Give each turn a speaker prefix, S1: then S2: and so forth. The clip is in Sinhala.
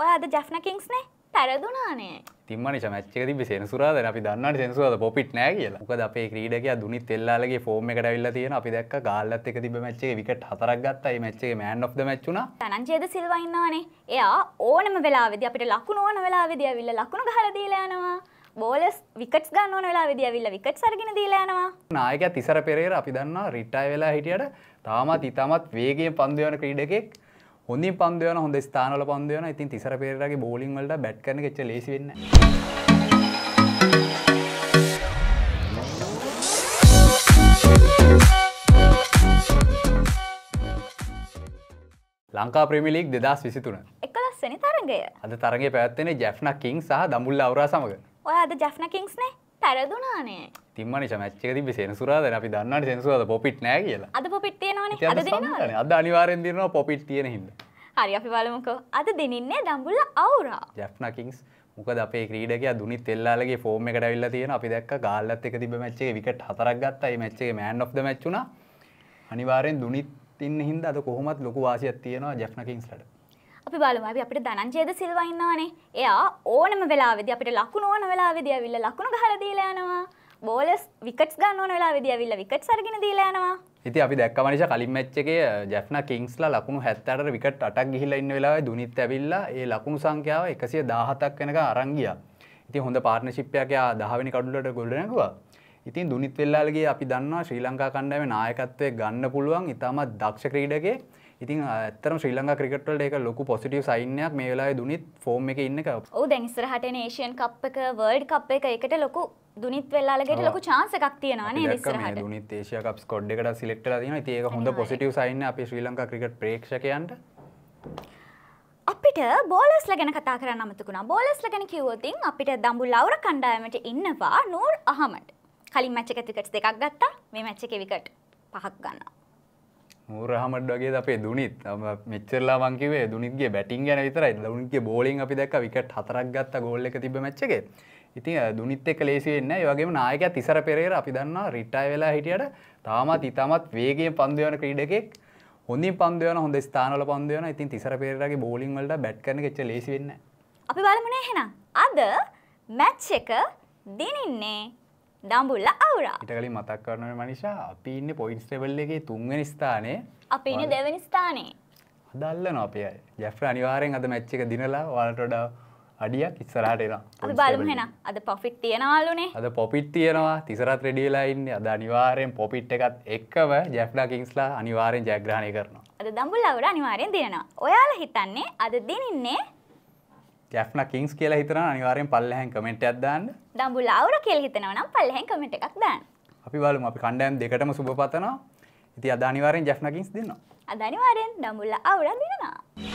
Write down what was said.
S1: ඔය අද ජැෆ්න කින්ස්නේ පැරදුනානේ
S2: තිමනි මච්චක තිබ සෙනසුරාද අපි දන්නට සෙනසුරද පොපිට් නෑ කියලා මොකද අපේ ක්‍රීඩකයා දුනිත් එල්ලාලගේ ෆෝම් එකට ඇවිල්ලා තියෙන අපි දැක්ක ගාල්ලත් එක තිබ මැච්චේ විකට් හතරක් ගත්තා මේ මැච්චේ මෑන් ඔෆ් ද මැච් වුණා
S1: තනංජේද සිල්වා ඉන්නවනේ එයා ඕනම වෙලාවෙදී අපිට ලකුණු ඕන වෙලාවෙදී ඇවිල්ලා ලකුණු ගහලා දීලා යනවා බෝලස් විකට් ගන්න ඕන වෙලා විදි ඇවිල්ල විකට් සරගෙන දීලානවා
S2: නායක තිසර පෙරේර අපි දන්නා රිට්ටයි වෙලා හිටියට තාමත් ඉතාමත් වේගේ පන්දයන ක්‍රීඩකෙක් හොඳින් පන්දයන හොඳ ස්ථානල පන්දයන ඉතින් තිසර පේරගේ බෝලිින් වලට බැට් කරන ච ලේසිවෙන්න. ලංකා ප්‍රමිලික් දෙදස් විසිතුන එකලස්සනි තරගය අද තරගේ පැත්වෙන ජැෆ්න කින් සහ දමුල්ල අවරා සමඟ
S1: ඔය අද ජැෆ්න කින්ස්නේ පැරදුනානේ
S2: තිම්මනි මච්චකති සෙනසුරාද අපි දන්නට සෙනසුරද පොපිට් නෑ කියලා අද දෙනවා අද දෙනවා අද අනිවාර්යෙන් දෙනවා පොපිට් තියෙන හින්දා
S1: හරි අපි බලමුකෝ අද දෙනින්නේ දඹුල්ල අවුරා
S2: ජැෆ්නා කිංස් මොකද අපේ ක්‍රීඩකයා දුනිත් එල්ලාලගේ ෆෝම් එකට ඇවිල්ලා තියෙනවා අපි දැක්ක ගාල්ලත් එක තිබ්බ මැච් එකේ විකට් හතරක් ගත්තා මේ මැච් එකේ මෑන් ඔෆ් ද මැච් වුණා අනිවාර්යෙන් දුනිත් ඉන්න හින්දා අද කොහොමත් ලොකු වාසියක් තියෙනවා ජැෆ්නා කිංස්ලට
S1: අපි බලමු අපි අපිට ධනංජයද සිල්වා ඉන්නවනේ එයා ඕනම වෙලාවෙදී අපිට ලකුණු ඕන වෙලාවෙදී ඇවිල්ලා ලකුණු ගහලා දීලා යනවා බෝලස් විකට ගන්න වෙලා විදිවිල්ල විකට සරගෙන දීලානවා
S2: ඉති අපි දැක්ක මනිෂ කලින් මච්චගේ ජැෆ්න කින්ස්ල ලකුණු හැත්තට විකට අටක් ගිහිල ඉන්න වෙලා දුනිත් ඇවිල්ලා ඒ ලකුණු සංඛ්‍යාව එකසිය දාහතක් වෙනක අරංගිය ඉති හොඳ පාර්ණශිප්යකයා දහවැනි කඩුලට ගොඩනැකවා ඉතින් දුනිත් වෙල්ලාලගේ අපි දන්නවා ශ්‍රී ලංකා කණ්ඩාව නායකත්වය ගන්න පුළුවන් ඉතාමත් දක්ෂ ක්‍රීඩගේ ඉතින් අතරම ශ්‍රී ලංකා ක්‍රිකට්වලට එක ලොකු පොසිටිව් සයින්යක් මේ වෙලාවේ දුනිත් ෆෝම් එක ඉන්න එක.
S1: ඔව් දැන් ඉස්සරහට එන ඒෂියන් කප් එක වර්ල්ඩ් කප් එක එකට ලොකු දුනිත් වෙල්ලාලගේට ලොකු chance එකක් තියෙනවා නේද ඉස්සරහට.
S2: දුනිත් ඒෂියා කප් ස්කොඩ් එකට සිලෙක්ට් වෙලා තියෙනවා. ඉතින් ඒක හොඳ පොසිටිව් සයින් අපේ ශ්‍රී ලංකා ක්‍රිකට් ප්‍රේක්ෂකයන්ට.
S1: අපිට බෝලස්ල ගැන කතා කරන්න අමතකුණා. බෝලස්ල ගැන කිව්වොතින් අපිට දඹු ලවුර කණ්ඩායමට ඉන්නවා නූර් අහමඩ්. කලින් මැච් එක ක්‍රිකට් දෙකක් ගත්තා. මේ මැච් එකේ විකට් පහක් ගන්නවා.
S2: මූරහමට වගේ අපේ දුනිත් මෙච්චරලා වංකිවේ දුනිගේ බැටින් ගැන විතරයි දුන්ගේ බෝලින් අපි දැක් විකට හතරක් ගත්ත ගෝල්ල එක තිබ මච්චක ඉතින් දුනිත් එක ලේසිවෙන්න වගේම නායක තිසර පෙරේර අපි දන්නා රිට්ටයි වෙලා හිටියට තාමත් ඉතාමත් වේගේ පන්දයන ක්‍රීඩකෙක් හොඳින් පන්දයන හොඳ ස්ථානල පන්දයන ඉතින් තිසර පෙරගේ බෝලින් වලට බැට් කරන ෙච්ච ලේසිවෙන්න
S1: අපි බලමුණේ හෙන අද මැච්ච එක දිනින්නේ දම්බුල්ල අවුර
S2: ඉටකලින් මතක් කරන මනිශා අපි ඉන්න පොයින්ස් ටෙබල්ලගේ තුන්වෙනි ස්ථානය
S1: අපි ඉන්න දෙවැනි ස්ථානේ
S2: හදල්ල නොපය ජැෆ්‍ර අනිවාරෙන් අද මැච්චක දිනලා වලටොඩා අඩියක් ඉස්සරහට එන බලමෙන
S1: අද පොෆිට් තියෙනවාලුනේ
S2: අද පොපිට් තියෙනවා තිසරත් රෙඩියලා ඉන්න අද අනිවාරයෙන් පොපිට් එකත් එක්කව ජැෆ්ලා කිංස්ලා අනිවාරෙන් ජයග්‍රහණය කරනවා
S1: අද දම්බුල් අවර අනිවාරයෙන් දෙනවා ඔයාලා හිතන්නේ අද දිනින්නේ
S2: කැප්න කින්ස් කියලා හිතන අනිවාරයෙන් පල්ලහැන් කමෙන්ට් ඇත්දන්න
S1: දම්ඹු ලවර කෙල් හිතනවනම් පල්ලහැන් කමට එකක් දන්න
S2: අපි බලම අපි කණ්ඩයම් දෙකටම සුභ පතනවා ඉති අධනිවාරෙන් ජැ්නකින්ස් දෙන්නවා අධනිවාරෙන් දම්ඹුල්ල අවුරන් දෙනවා